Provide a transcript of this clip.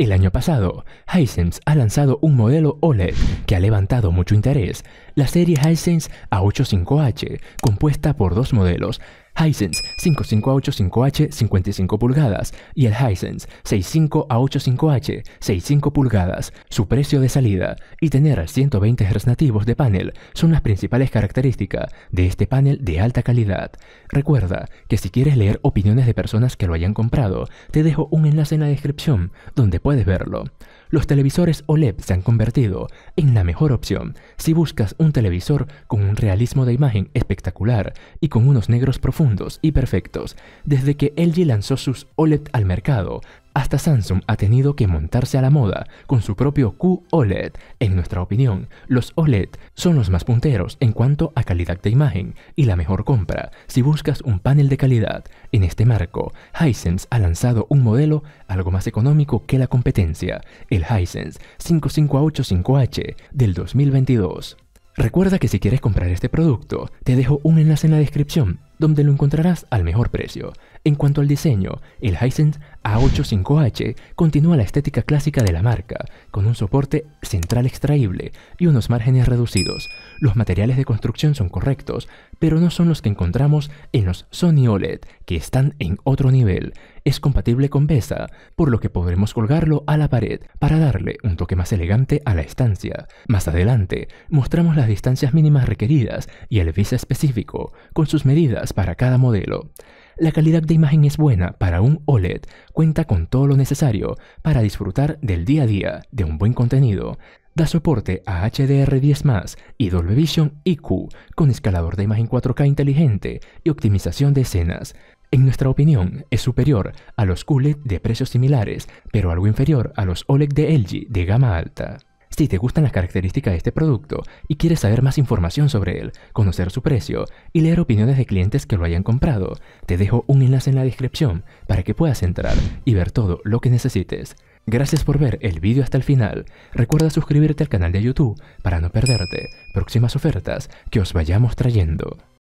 El año pasado, Hisense ha lanzado un modelo OLED que ha levantado mucho interés, la serie Hisense A85H, compuesta por dos modelos, Hisense 5585H 55 pulgadas y el Hisense 65A85H 65 pulgadas. Su precio de salida y tener 120 Hz nativos de panel son las principales características de este panel de alta calidad. Recuerda que si quieres leer opiniones de personas que lo hayan comprado, te dejo un enlace en la descripción donde puedes verlo los televisores OLED se han convertido en la mejor opción si buscas un televisor con un realismo de imagen espectacular y con unos negros profundos y perfectos. Desde que LG lanzó sus OLED al mercado, hasta Samsung ha tenido que montarse a la moda con su propio QOLED. En nuestra opinión, los OLED son los más punteros en cuanto a calidad de imagen y la mejor compra si buscas un panel de calidad. En este marco, Hisense ha lanzado un modelo algo más económico que la competencia, el Hisense 5585H del 2022. Recuerda que si quieres comprar este producto, te dejo un enlace en la descripción donde lo encontrarás al mejor precio. En cuanto al diseño, el Hisense A85H continúa la estética clásica de la marca, con un soporte central extraíble y unos márgenes reducidos. Los materiales de construcción son correctos, pero no son los que encontramos en los Sony OLED, que están en otro nivel. Es compatible con BESA, por lo que podremos colgarlo a la pared para darle un toque más elegante a la estancia. Más adelante, mostramos las distancias mínimas requeridas y el visa específico, con sus medidas para cada modelo. La calidad de imagen es buena para un OLED, cuenta con todo lo necesario para disfrutar del día a día de un buen contenido, da soporte a HDR10 y Dolby Vision IQ con escalador de imagen 4K inteligente y optimización de escenas. En nuestra opinión, es superior a los QLED de precios similares, pero algo inferior a los OLED de LG de gama alta. Si te gustan las características de este producto y quieres saber más información sobre él, conocer su precio y leer opiniones de clientes que lo hayan comprado, te dejo un enlace en la descripción para que puedas entrar y ver todo lo que necesites. Gracias por ver el vídeo hasta el final. Recuerda suscribirte al canal de YouTube para no perderte próximas ofertas que os vayamos trayendo.